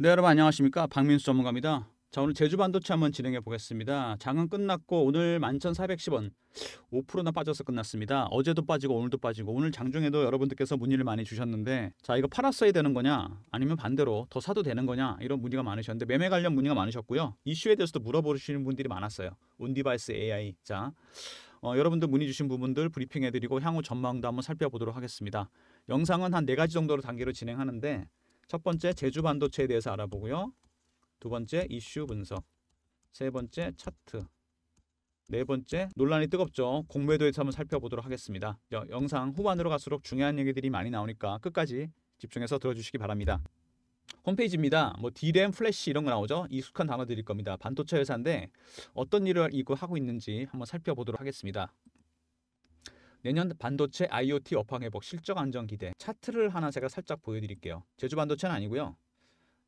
네 여러분 안녕하십니까 박민수 전문가입니다. 자 오늘 제주 반도체 한번 진행해 보겠습니다. 장은 끝났고 오늘 11,410원 5%나 빠져서 끝났습니다. 어제도 빠지고 오늘도 빠지고 오늘 장중에도 여러분들께서 문의를 많이 주셨는데 자 이거 팔았어야 되는 거냐 아니면 반대로 더 사도 되는 거냐 이런 문의가 많으셨는데 매매 관련 문의가 많으셨고요. 이슈에 대해서도 물어보시는 분들이 많았어요. 온디바이스 AI 자 어, 여러분들 문의 주신 부분들 브리핑해드리고 향후 전망도 한번 살펴보도록 하겠습니다. 영상은 한 네 가지 정도로 단계로 진행하는데 첫 번째 제주 반도체에 대해서 알아보고요. 두 번째 이슈 분석, 세 번째 차트, 네 번째 논란이 뜨겁죠. 공매도에 서 한번 살펴보도록 하겠습니다. 영상 후반으로 갈수록 중요한 얘기들이 많이 나오니까 끝까지 집중해서 들어주시기 바랍니다. 홈페이지입니다. 뭐 디램, 플래시 이런 거 나오죠. 익숙한 단어들일 겁니다. 반도체 회사인데 어떤 일을 이거 하고 있는지 한번 살펴보도록 하겠습니다. 내년 반도체 IoT 업황 회복 실적 안정 기대 차트를 하나 제가 살짝 보여드릴게요. 제주 반도체는 아니고요.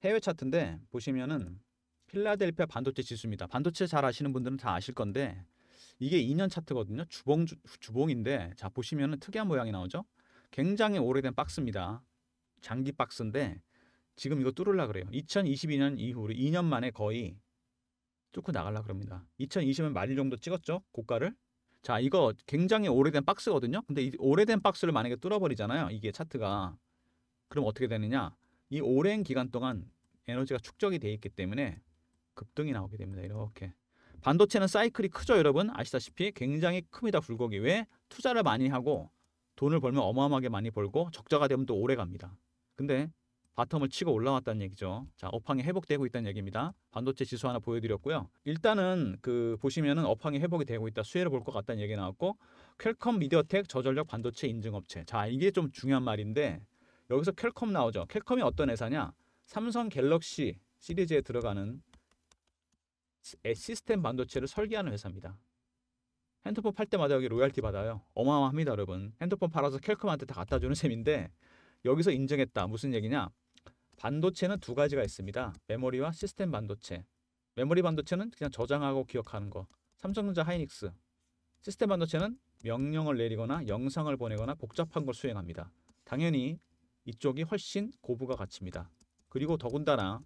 해외 차트인데 보시면은 필라델피아 반도체 지수입니다. 반도체 잘 아시는 분들은 다 아실 건데 이게 2년 차트거든요. 주봉 주봉인데 자 보시면은 특이한 모양이 나오죠. 굉장히 오래된 박스입니다. 장기 박스인데 지금 이거 뚫으려 그래요. 2022년 이후로 2년 만에 거의 뚫고 나가려 그럽니다. 2020년 말일 정도 찍었죠. 고가를 자, 이거 굉장히 오래된 박스거든요. 근데 이 오래된 박스를 만약에 뚫어버리잖아요. 이게 차트가. 그럼 어떻게 되느냐? 이 오랜 기간 동안 에너지가 축적이 돼 있기 때문에 급등이 나오게 됩니다. 이렇게. 반도체는 사이클이 크죠, 여러분? 아시다시피 굉장히 큽니다. 불고기 왜 투자를 많이 하고 돈을 벌면 어마어마하게 많이 벌고 적자가 되면 또 오래 갑니다. 근데 바텀을 치고 올라왔다는 얘기죠. 자, 업황이 회복되고 있다는 얘기입니다. 반도체 지수 하나 보여드렸고요. 일단은 그 보시면은 업황이 회복이 되고 있다. 수혜를 볼 것 같다는 얘기 나왔고, 퀄컴 미디어텍 저전력 반도체 인증업체. 자, 이게 좀 중요한 말인데 여기서 퀄컴 나오죠. 퀄컴이 어떤 회사냐? 삼성 갤럭시 시리즈에 들어가는 시스템 반도체를 설계하는 회사입니다. 핸드폰 팔 때마다 여기 로열티 받아요. 어마어마합니다, 여러분. 핸드폰 팔아서 캘컴한테 다 갖다 주는 셈인데 여기서 인정했다. 무슨 얘기냐? 반도체는 두 가지가 있습니다. 메모리와 시스템 반도체. 메모리 반도체는 그냥 저장하고 기억하는 거. 삼성전자 하이닉스. 시스템 반도체는 명령을 내리거나 영상을 보내거나 복잡한 걸 수행합니다. 당연히 이쪽이 훨씬 고부가 가치입니다. 그리고 더군다나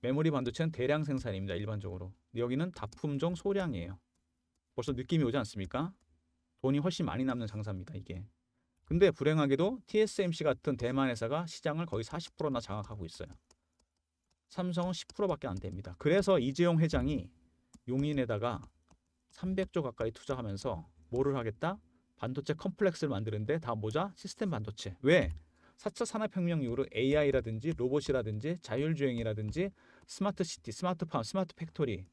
메모리 반도체는 대량 생산입니다. 일반적으로. 여기는 다품종 소량이에요. 벌써 느낌이 오지 않습니까? 돈이 훨씬 많이 남는 장사입니다. 이게. 근데 불행하게도 TSMC 같은 대만 회사가 시장을 거의 40%나 장악하고 있어요. 삼성은 10%밖에 안 됩니다. 그래서 이재용 회장이 용인에다가 300조 가까이 투자하면서 뭐를 하겠다? 반도체 컴플렉스를 만드는데 다 모자 시스템 반도체. 왜? 4차 산업혁명 이후로 AI라든지 로봇이라든지 자율주행이라든지 스마트 시티, 스마트 팜, 스마트 팩토리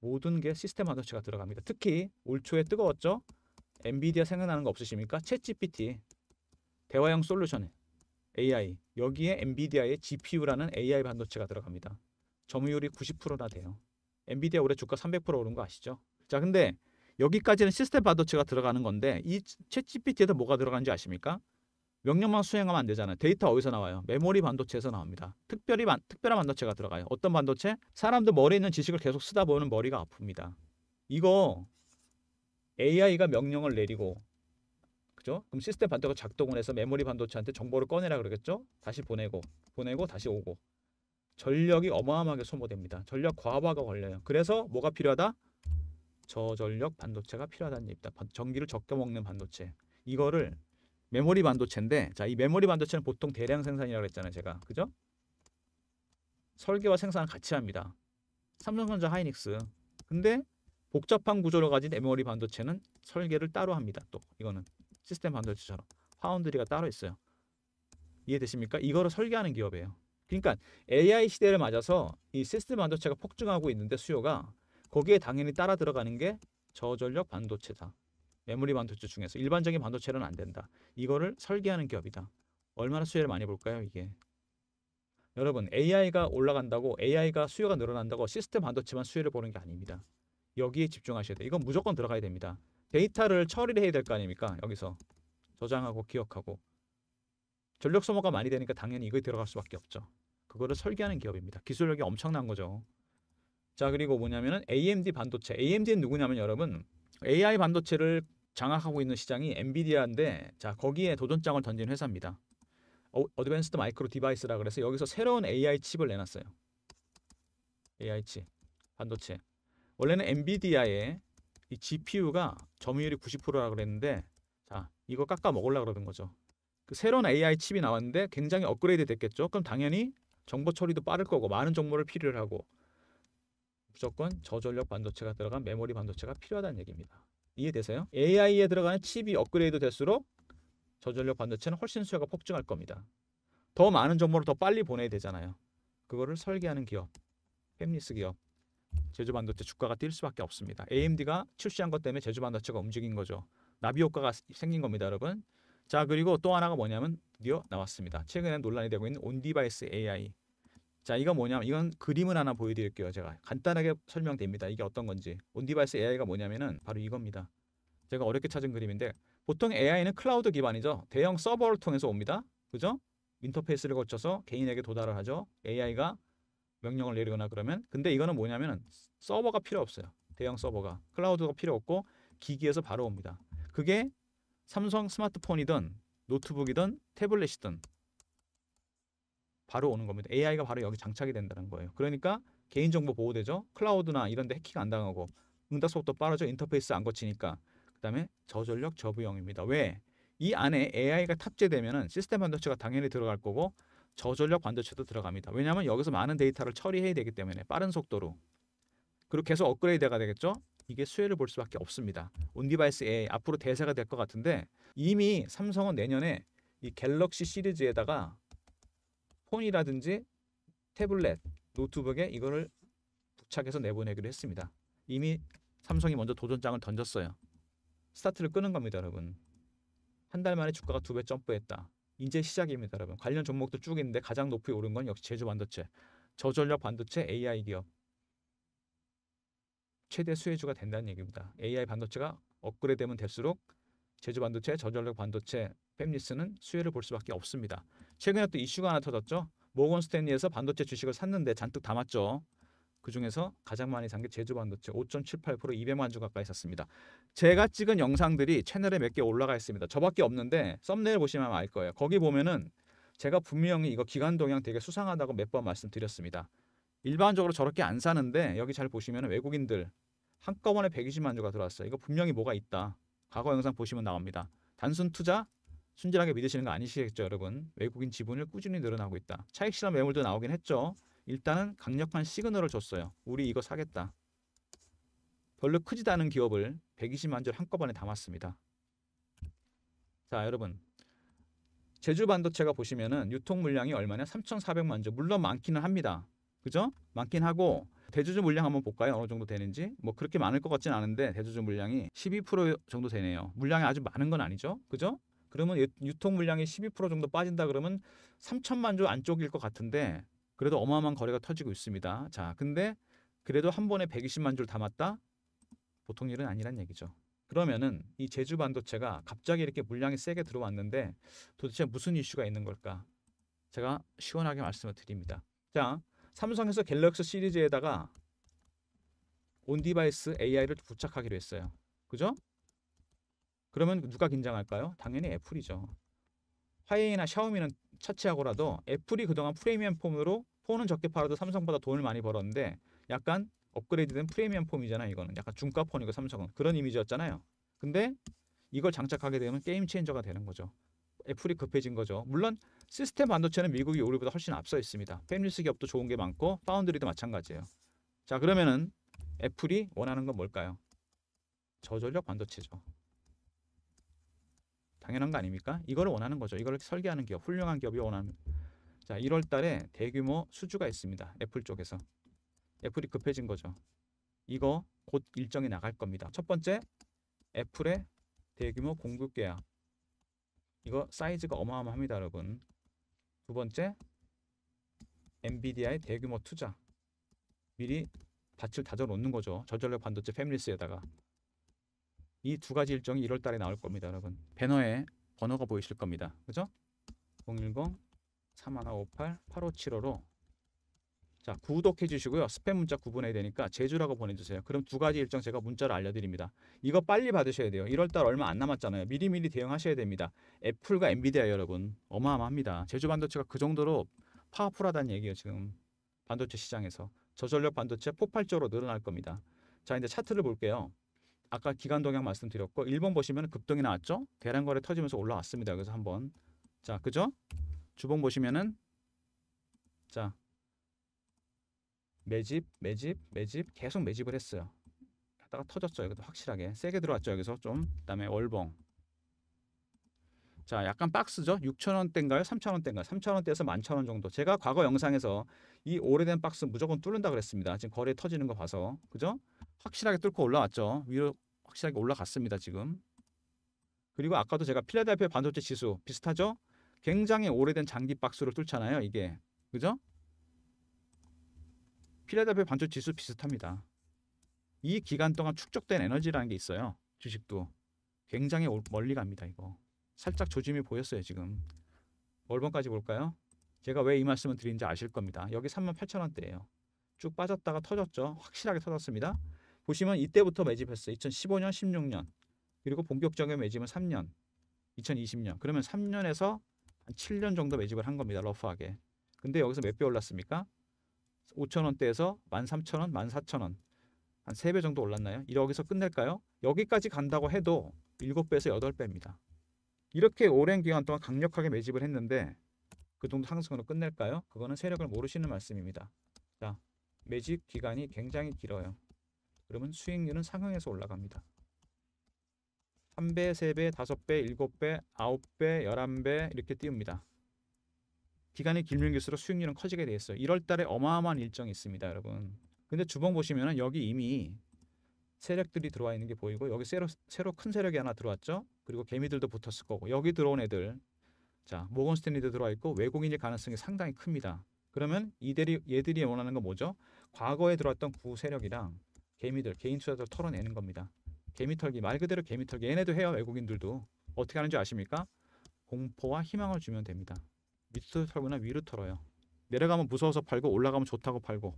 모든 게 시스템 반도체가 들어갑니다. 특히 올 초에 뜨거웠죠? 엔비디아 생각나는 거 없으십니까? 챗GPT, 대화형 솔루션 AI, 여기에 엔비디아의 GPU라는 AI 반도체가 들어갑니다. 점유율이 90%나 돼요. 엔비디아 올해 주가 300% 오른 거 아시죠? 자, 근데 여기까지는 시스템 반도체가 들어가는 건데 이 챗GPT에도 뭐가 들어가는지 아십니까? 명령만 수행하면 안 되잖아요. 데이터 어디서 나와요? 메모리 반도체에서 나옵니다. 특별히 반, 특별한 반도체가 들어가요. 어떤 반도체? 사람들 머리에 있는 지식을 계속 쓰다 보면 머리가 아픕니다. 이거 AI가 명령을 내리고 그죠? 그럼 시스템 반도체가 작동을 해서 메모리 반도체한테 정보를 꺼내라 그러겠죠? 다시 보내고 보내고 다시 오고 전력이 어마어마하게 소모됩니다. 전력 과부하가 걸려요. 그래서 뭐가 필요하다? 저전력 반도체가 필요하다는 얘기입니다. 전기를 적게 먹는 반도체. 이거를 메모리 반도체인데 자, 이 메모리 반도체는 보통 대량 생산이라고 했잖아요, 제가. 그죠? 설계와 생산을 같이 합니다. 삼성전자 하이닉스. 근데 복잡한 구조를 가진 메모리 e 반도체는 설계를 따로 합니다. 또 이거는 시스템 반도체처럼 파운드리가 따로 있어요. 이해되십니까? 이거를 설계하는 기업이에요. 그러니까 AI 시대를 맞아서 이 시스템 반도체가 폭증하고 있는데 수요가 거기에 당연히 따라 들어가는 게 저전력 반도체다. 메모리 반도체 중에서 일반적인 반도체는 안 된다. 이거를 설계하는 기업이다. 얼마나 수혜를 많이 볼까요, 이게? 여러분, AI가 올라간다고 AI가 수요가 늘어난다고 시스템 반도체만 수혜를 보는 게 아닙니다. 여기에 집중하셔야 돼요. 이건 무조건 들어가야 됩니다. 데이터를 처리를 해야 될 거 아닙니까? 여기서 저장하고 기억하고 전력 소모가 많이 되니까 당연히 이거 에 들어갈 수밖에 없죠. 그거를 설계하는 기업입니다. 기술력이 엄청난 거죠. 자 그리고 뭐냐면은 AMD 반도체. AMD는 누구냐면 여러분 AI 반도체를 장악하고 있는 시장이 엔비디아인데 자 거기에 도전장을 던진 회사입니다. 어, 어드밴스드 마이크로 디바이스라 그래서 여기서 새로운 AI 칩을 내놨어요. AI 칩 반도체. 원래는 엔비디아의 이 GPU가 점유율이 90%라 그랬는데 자 이거 깎아 먹으려고 그러는 거죠. 그 새로운 AI 칩이 나왔는데 굉장히 업그레이드 됐겠죠. 그럼 당연히 정보 처리도 빠를 거고 많은 정보를 필요로 하고 무조건 저전력 반도체가 들어간 메모리 반도체가 필요하다는 얘기입니다. 이해되세요? AI에 들어가는 칩이 업그레이드 될수록 저전력 반도체는 훨씬 수요가 폭증할 겁니다. 더 많은 정보를 더 빨리 보내야 되잖아요. 그거를 설계하는 기업, 팹리스 기업, 제주반도체 주가가 뛸 수밖에 없습니다. AMD가 출시한 것 때문에 제주반도체가 움직인 거죠. 나비 효과가 생긴 겁니다, 여러분. 자, 그리고 또 하나가 뭐냐면 드디어 나왔습니다. 최근에 논란이 되고 있는 온디바이스 AI. 자, 이건 뭐냐면 이건 그림을 하나 보여드릴게요. 제가 간단하게 설명됩니다. 이게 어떤 건지. 온디바이스 AI가 뭐냐면은 바로 이겁니다. 제가 어렵게 찾은 그림인데 보통 AI는 클라우드 기반이죠. 대형 서버를 통해서 옵니다. 그죠? 인터페이스를 거쳐서 개인에게 도달을 하죠. AI가 명령을 내리거나 그러면 근데 이거는 뭐냐면 서버가 필요 없어요. 대형 서버가 클라우드가 필요 없고 기기에서 바로 옵니다. 그게 삼성 스마트폰이든 노트북이든 태블릿이든 바로 오는 겁니다. AI가 바로 여기 장착이 된다는 거예요. 그러니까 개인정보 보호되죠. 클라우드나 이런 데 해킹 안 당하고 응답 속도 빠르죠. 인터페이스 안 거치니까. 그다음에 저전력 저부용입니다. 왜? 이 안에 AI가 탑재되면 시스템 반도체가 당연히 들어갈 거고 저전력 반도체도 들어갑니다. 왜냐하면 여기서 많은 데이터를 처리해야 되기 때문에 빠른 속도로 그리고 계속 업그레이드가 되겠죠. 이게 수혜를 볼 수밖에 없습니다. 온디바이스 A 앞으로 대세가 될 것 같은데 이미 삼성은 내년에 이 갤럭시 시리즈에다가 폰이라든지 태블릿, 노트북에 이거를 부착해서 내보내기로 했습니다. 이미 삼성이 먼저 도전장을 던졌어요. 스타트를 끄는 겁니다, 여러분. 한 달 만에 주가가 두 배 점프했다. 이제 시작입니다, 여러분. 관련 종목도 쭉 있는데 가장 높이 오른 건 역시 제주 반도체, 저전력 반도체 AI 기업. 최대 수혜주가 된다는 얘기입니다. AI 반도체가 업그레이드되면 될수록 제주 반도체, 저전력 반도체, 펩리스는 수혜를 볼 수밖에 없습니다. 최근에 또 이슈가 하나 터졌죠. 모건 스탠리에서 반도체 주식을 샀는데 잔뜩 담았죠. 그중에서 가장 많이 산 게 제주 반도체 5.78% 200만 주 가까이 샀습니다. 제가 찍은 영상들이 채널에 몇 개 올라가 있습니다. 저밖에 없는데 썸네일 보시면 알 거예요. 거기 보면은 제가 분명히 이거 기간 동향 되게 수상하다고 몇 번 말씀드렸습니다. 일반적으로 저렇게 안 사는데 여기 잘 보시면 외국인들 한꺼번에 120만 주가 들어왔어요. 이거 분명히 뭐가 있다. 과거 영상 보시면 나옵니다. 단순 투자 순진하게 믿으시는 거 아니시겠죠, 여러분? 외국인 지분을 꾸준히 늘어나고 있다. 차익 실험 매물도 나오긴 했죠. 일단은 강력한 시그널을 줬어요. 우리 이거 사겠다. 별로 크지도 않은 기업을 120만 줄 한꺼번에 담았습니다. 자, 여러분. 제주 반도체가 보시면은 유통 물량이 얼마냐? 3,400만 주. 물론 많기는 합니다. 그죠? 많긴 하고 대주주 물량 한번 볼까요? 어느 정도 되는지? 뭐 그렇게 많을 것 같진 않은데 대주주 물량이 12% 정도 되네요. 물량이 아주 많은 건 아니죠. 그죠? 그러면 유통 물량이 12% 정도 빠진다 그러면 3천만 주 안쪽일 것 같은데 그래도 어마어마한 거래가 터지고 있습니다. 자, 근데 그래도 한 번에 120만 줄 담았다? 보통 일은 아니란 얘기죠. 그러면은 이 제주 반도체가 갑자기 이렇게 물량이 세게 들어왔는데 도대체 무슨 이슈가 있는 걸까? 제가 시원하게 말씀을 드립니다. 자, 삼성에서 갤럭시 시리즈에다가 온디바이스 AI를 부착하기로 했어요. 그죠? 그러면 누가 긴장할까요? 당연히 애플이죠. 화웨이나 샤오미는 차치하고라도 애플이 그동안 프리미엄 폼으로 폰은 적게 팔아도 삼성보다 돈을 많이 벌었는데 약간 업그레이드된 프리미엄 폼이잖아요. 이거는 약간 중가 폰이고 삼성은 그런 이미지였잖아요. 근데 이걸 장착하게 되면 게임 체인저가 되는 거죠. 애플이 급해진 거죠. 물론 시스템 반도체는 미국이 우리보다 훨씬 앞서 있습니다. 팹리스 기업도 좋은 게 많고 파운드리도 마찬가지예요. 자 그러면은 애플이 원하는 건 뭘까요? 저전력 반도체죠. 당연한 거 아닙니까? 이거를 원하는 거죠. 이걸 설계하는 기업, 훌륭한 기업이 원하는 자, 1월 달에 대규모 수주가 있습니다. 애플 쪽에서. 애플이 급해진 거죠. 이거 곧 일정이 나갈 겁니다. 첫 번째, 애플의 대규모 공급 계약. 이거 사이즈가 어마어마합니다, 여러분. 두 번째, 엔비디아의 대규모 투자. 미리 밭을 다져놓는 거죠. 저전력 반도체 패밀리스에다가. 이 두 가지 일정이 1월 달에 나올 겁니다, 여러분. 배너에 번호가 보이실 겁니다. 그죠? 010 3158 8575로 자 구독해 주시고요. 스팸 문자 구분해야 되니까 제주라고 보내주세요. 그럼 두 가지 일정 제가 문자를 알려드립니다. 이거 빨리 받으셔야 돼요. 1월달 얼마 안 남았잖아요. 미리미리 대응하셔야 됩니다. 애플과 엔비디아 여러분 어마어마합니다. 제주 반도체가 그 정도로 파워풀하다는 얘기예요. 지금 반도체 시장에서 저전력 반도체 폭발적으로 늘어날 겁니다. 자 이제 차트를 볼게요. 아까 기간 동향 말씀드렸고 1번 보시면 급등이 나왔죠? 대량 거래 터지면서 올라왔습니다. 그래서 한번 자 그죠? 주봉 보시면은 자 매집 매집 매집 계속 매집을 했어요. 하다가 터졌죠. 여기도 확실하게 세게 들어왔죠. 여기서 좀 그다음에 월봉 자, 약간 박스죠. 6,000원대인가요? 3천원대인가요3천원대에서 11,000원 정도. 제가 과거 영상에서 이 오래된 박스 무조건 뚫는다 그랬습니다. 지금 거래 터지는 거 봐서. 그죠? 확실하게 뚫고 올라왔죠. 위로 확실하게 올라갔습니다, 지금. 그리고 아까도 제가 필라델피아 반도체 지수 비슷하죠? 굉장히 오래된 장기 박스로 뚫잖아요. 이게 그죠? 필라델피아 반도 지수 비슷합니다. 이 기간 동안 축적된 에너지라는 게 있어요. 주식도 굉장히 멀리 갑니다. 이거 살짝 조짐이 보였어요. 지금 월번까지 볼까요? 제가 왜 이 말씀을 드린지 아실 겁니다. 여기 38,000원대예요. 쭉 빠졌다가 터졌죠. 확실하게 터졌습니다. 보시면 이때부터 매집했어요. 2015년, 16년. 그리고 본격적인 매집은 3년, 2020년. 그러면 3년에서 한 7년 정도 매집을 한 겁니다. 러프하게. 근데 여기서 몇 배 올랐습니까? 5천원대에서 13,000원, 14,000원 한 3배 정도 올랐나요? 여기서 끝낼까요? 여기까지 간다고 해도 7배에서 8배입니다. 이렇게 오랜 기간 동안 강력하게 매집을 했는데 그 정도 상승으로 끝낼까요? 그거는 세력을 모르시는 말씀입니다. 자, 매집 기간이 굉장히 길어요. 그러면 수익률은 상향해서 올라갑니다. 3배, 3배, 5배, 7배, 9배, 11배 이렇게 띄웁니다. 기간이 길면 길수록 수익률은 커지게 돼 있어요. 1월 달에 어마어마한 일정이 있습니다, 여러분. 근데 주봉 보시면은 여기 이미 세력들이 들어와 있는 게 보이고 여기 새로 새로 큰 세력이 하나 들어왔죠. 그리고 개미들도 붙었을 거고 여기 들어온 애들 자 모건 스탠리도 들어와 있고 외국인일 가능성이 상당히 큽니다. 그러면 이들이 얘들이 원하는 건 뭐죠? 과거에 들어왔던 구 세력이랑 개미들 개인 투자자를 털어내는 겁니다. 개미털기 말 그대로 개미털기 얘네도 해요 외국인들도 어떻게 하는지 아십니까? 공포와 희망을 주면 됩니다. 밑으로 털거나 위로 털어요. 내려가면 무서워서 팔고 올라가면 좋다고 팔고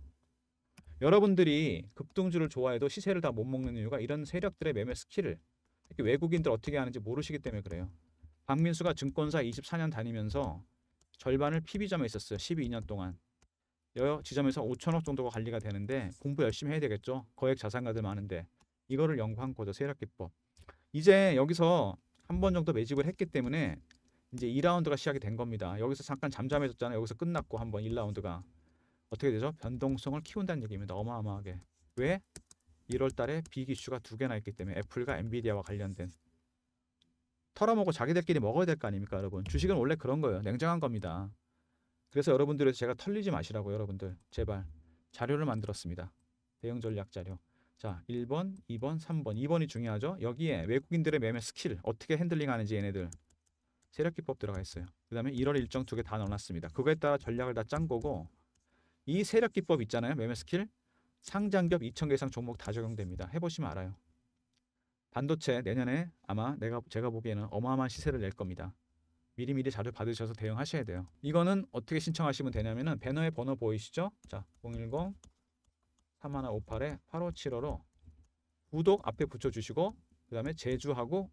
여러분들이 급등주를 좋아해도 시세를 다 못 먹는 이유가 이런 세력들의 매매 스킬을 특히 외국인들 어떻게 하는지 모르시기 때문에 그래요. 박민수가 증권사 24년 다니면서 절반을 PB점에 있었어요. 12년 동안. 여 지점에서 5천억 정도가 관리가 되는데 공부 열심히 해야 되겠죠. 거액 자산가들 많은데 이거를 연구한 거죠. 세력기법. 이제 여기서 한 번 정도 매집을 했기 때문에 이제 2라운드가 시작이 된 겁니다. 여기서 잠깐 잠잠해졌잖아요. 여기서 끝났고 한 번 1라운드가 어떻게 되죠? 변동성을 키운다는 얘기입니다. 어마어마하게. 왜? 1월 달에 빅 이슈가 두 개나 있기 때문에 애플과 엔비디아와 관련된 털어먹고 자기들끼리 먹어야 될 거 아닙니까, 여러분? 주식은 원래 그런 거예요. 냉정한 겁니다. 그래서 여러분들에서 제가 털리지 마시라고 여러분들 제발 자료를 만들었습니다. 대형 전략 자료. 자, 1번, 2번, 3번. 2번이 중요하죠. 여기에 외국인들의 매매 스킬 어떻게 핸들링하는지 얘네들 세력 기법 들어가 있어요. 그 다음에 1월 일정 두개다 넣어놨습니다. 그거에 따라 전략을 다 짠 거고 이 세력 기법 있잖아요. 매매 스킬 상장 겹 2천 개 이상 종목 다 적용됩니다. 해보시면 알아요. 반도체 내년에 아마 내가 제가 보기에는 어마어마한 시세를 낼 겁니다. 미리미리 자료 받으셔서 대응하셔야 돼요. 이거는 어떻게 신청하시면 되냐면은 배너에 번호 보이시죠? 자, 010 3158에 8575로 구독 앞에 붙여주시고 그 다음에 제주하고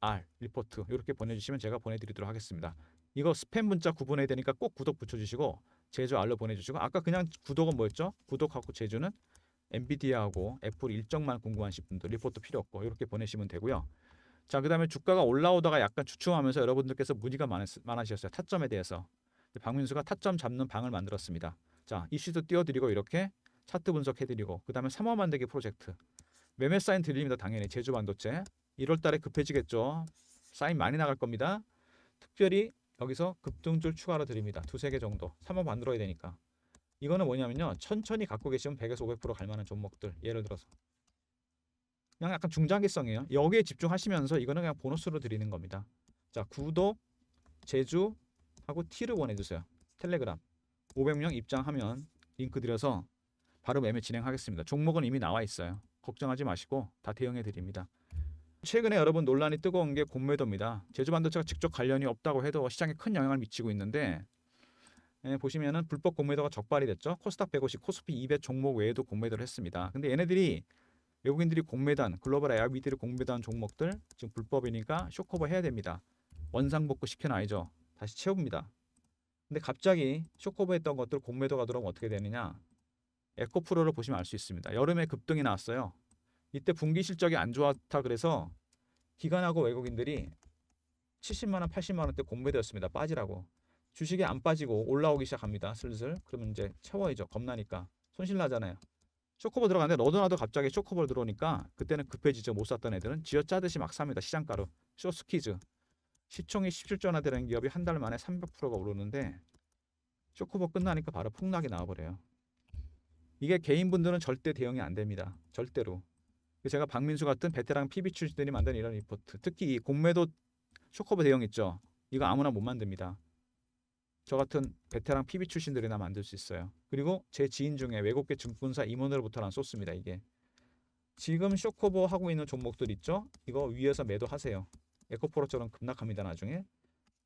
R 리포트 이렇게 보내주시면 제가 보내드리도록 하겠습니다. 이거 스팸 문자 구분해야 되니까 꼭 구독 붙여주시고 제주 R로 보내주시고 아까 그냥 구독은 뭐였죠? 구독하고 제주는 엔비디아하고 애플 일정만 궁금하신 분들 리포트 필요 없고 이렇게 보내시면 되고요. 자, 그 다음에 주가가 올라오다가 약간 주춤하면서 여러분들께서 문의가 많았, 많으셨어요. 타점에 대해서. 박민수가 타점 잡는 방을 만들었습니다. 자, 이슈도 띄워드리고 이렇게 차트 분석해드리고 그 다음에 3화 만들기 프로젝트 매매 사인 드립니다 당연히 제주 반도체 1월달에 급해지겠죠 사인 많이 나갈 겁니다 특별히 여기서 급등줄 추가로 드립니다 두세 개 정도 3화 만들어야 되니까 이거는 뭐냐면요 천천히 갖고 계시면 100에서 500% 갈만한 종목들 예를 들어서 그냥 약간 중장기성이에요 여기에 집중하시면서 이거는 그냥 보너스로 드리는 겁니다 자 구독 제주 하고 티를 보내주세요 텔레그램 500명 입장하면 링크 드려서 바로 매매 진행하겠습니다. 종목은 이미 나와 있어요. 걱정하지 마시고 다 대응해 드립니다. 최근에 여러분 논란이 뜨거운 게공매도입니다 제주반도체가 직접 관련이 없다고 해도 시장에 큰 영향을 미치고 있는데 예, 보시면은 불법 공매도가 적발이 됐죠. 코스닥 150, 코스피 200 종목 외에도 공매도를 했습니다. 근데 얘네들이 외국인들이 공매단, 글로벌 에어비디를 공매단 종목들 지금 불법이니까 쇼커버 해야 됩니다. 원상복구 시켜놔야죠. 다시 채웁니다. 근데 갑자기 쇼커버 했던 것들 공매도가 들어오면 어떻게 되느냐? 에코프로를 보시면 알 수 있습니다. 여름에 급등이 나왔어요. 이때 분기 실적이 안 좋았다 그래서 기관하고 외국인들이 70만원, 80만원대 공매되었습니다. 빠지라고. 주식이 안 빠지고 올라오기 시작합니다. 슬슬. 그러면 이제 채워야죠. 겁나니까. 손실 나잖아요. 쇼커볼 들어갔는데 너도 나도 갑자기 쇼커볼 들어오니까 그때는 급해지죠. 못 샀던 애들은 지어짜듯이막 삽니다. 시장가로. 쇼스키즈. 시총이 17조나 되는 기업이 한 달 만에 300%가 오르는데 쇼커볼 끝나니까 바로 폭락이 나와버려요. 이게 개인분들은 절대 대응이 안 됩니다. 절대로. 그 제가 박민수 같은 베테랑 PB 출신들이 만든 이런 리포트. 특히 이 공매도 쇼커버 대형 있죠. 이거 아무나 못 만듭니다. 저 같은 베테랑 PB 출신들이나 만들 수 있어요. 그리고 제 지인 중에 외국계 증권사 임원으로부터 난 소스입니다. 이게. 지금 쇼커버 하고 있는 종목들 있죠? 이거 위에서 매도하세요. 에코포로처럼 급락합니다. 나중에.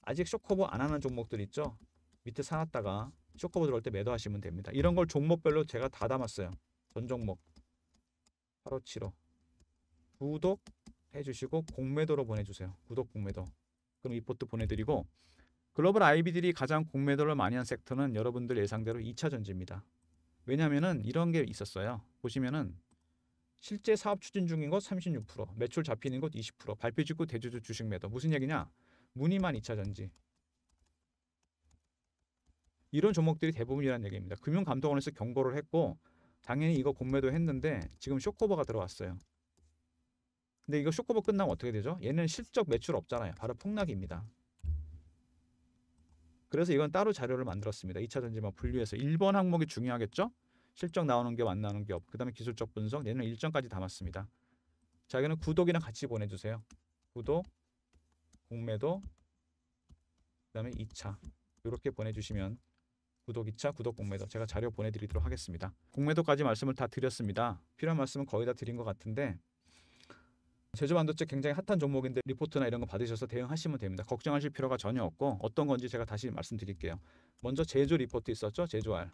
아직 쇼커버 안 하는 종목들 있죠? 밑에 사놨다가 쇼커버 들어올 때 매도하시면 됩니다. 이런 걸 종목별로 제가 다 담았어요. 전 종목 8 5 7호 구독 해주시고 공매도로 보내주세요. 구독 공매도 그럼 이 포트 보내드리고 글로벌 IB들이 가장 공매도를 많이 한 섹터는 여러분들 예상대로 2차 전지입니다. 왜냐하면 이런 게 있었어요. 보시면은 실제 사업 추진 중인 것 36%, 매출 잡히는 것 20%, 발표 직후 대주주 주식 매도. 무슨 얘기냐? 무늬만 2차 전지, 이런 종목들이 대부분이라는 얘기입니다. 금융감독원에서 경고를 했고 당연히 이거 공매도 했는데 지금 쇼커버가 들어왔어요. 근데 이거 쇼커버 끝나면 어떻게 되죠? 얘는 실적 매출 없잖아요. 바로 폭락입니다. 그래서 이건 따로 자료를 만들었습니다. 2차 전지만 분류해서 1번 항목이 중요하겠죠? 실적 나오는 게만나는게 없. 그다음에 기술적 분석 얘는 일정까지 담았습니다. 자기는 구독이랑 같이 보내주세요. 구독, 공매도, 그다음에 2차 이렇게 보내주시면 구독 2차 구독 공매도 제가 자료 보내드리도록 하겠습니다. 공매도까지 말씀을 다 드렸습니다. 필요한 말씀은 거의 다 드린 것 같은데 제주반도체 굉장히 핫한 종목인데 리포트나 이런 거 받으셔서 대응하시면 됩니다. 걱정하실 필요가 전혀 없고 어떤 건지 제가 다시 말씀드릴게요. 먼저 제주 리포트 있었죠? 제주 R.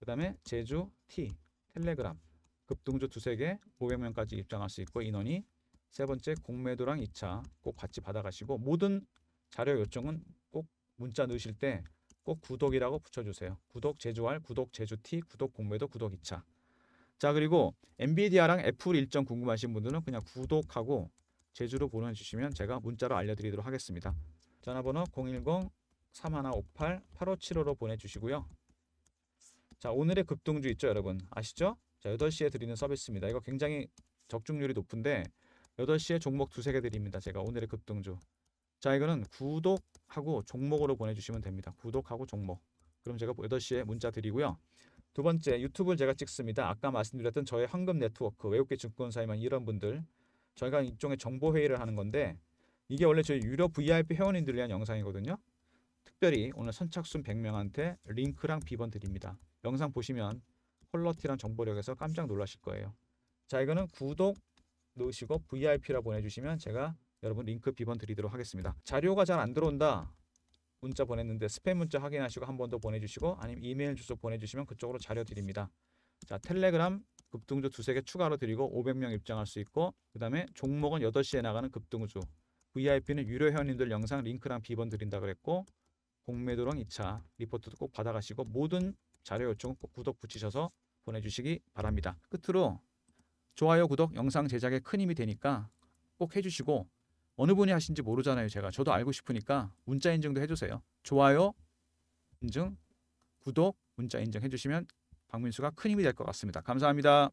그다음에 제주 T, 텔레그램, 급등주 두 세 개, 500명까지 입장할 수 있고 인원이 세 번째 공매도랑 2차 꼭 같이 받아가시고 모든 자료 요청은 꼭 문자 넣으실 때꼭 구독이라고 붙여주세요. 구독 제주알, 구독 제주티, 구독 공매도, 구독 2차. 자 그리고 엔비디아랑 애플 일정 궁금하신 분들은 그냥 구독하고 제주로 보내주시면 제가 문자로 알려드리도록 하겠습니다. 전화번호 010-3158-8575로 보내주시고요. 자 오늘의 급등주 있죠 여러분 아시죠? 자 8시에 드리는 서비스입니다. 이거 굉장히 적중률이 높은데 8시에 종목 두세 개 드립니다. 제가 오늘의 급등주 자 이거는 구독하고 종목으로 보내주시면 됩니다. 구독하고 종목. 그럼 제가 8시에 문자 드리고요. 두 번째 유튜브를 제가 찍습니다. 아까 말씀드렸던 저의 황금 네트워크 외국계 증권사에만 이런 분들 저희가 이쪽에 정보 회의를 하는 건데 이게 원래 저희 유료 VIP 회원님들 위한 영상이거든요. 특별히 오늘 선착순 100명한테 링크랑 비번 드립니다. 영상 보시면 헐러티랑 정보력에서 깜짝 놀라실 거예요. 자 이거는 구독 놓으시고 VIP라 보내주시면 제가 여러분 링크 비번 드리도록 하겠습니다. 자료가 잘 안 들어온다. 문자 보냈는데 스팸 문자 확인하시고 한 번 더 보내주시고 아니면 이메일 주소 보내주시면 그쪽으로 자료 드립니다. 자텔레그램 급등주 두세 개 추가로 드리고 500명 입장할 수 있고 그 다음에 종목은 8시에 나가는 급등주 VIP는 유료 회원님들 영상 링크랑 비번 드린다 그랬고 공매도랑 2차 리포트도 꼭 받아가시고 모든 자료 요청은 꼭 구독 붙이셔서 보내주시기 바랍니다. 끝으로 좋아요, 구독, 영상 제작에 큰 힘이 되니까 꼭 해주시고 어느 분이 하신지 모르잖아요. 제가 저도 알고 싶으니까 문자 인증도 해주세요. 좋아요 인증, 구독, 문자 인증 해주시면 박민수가 큰 힘이 될 것 같습니다. 감사합니다.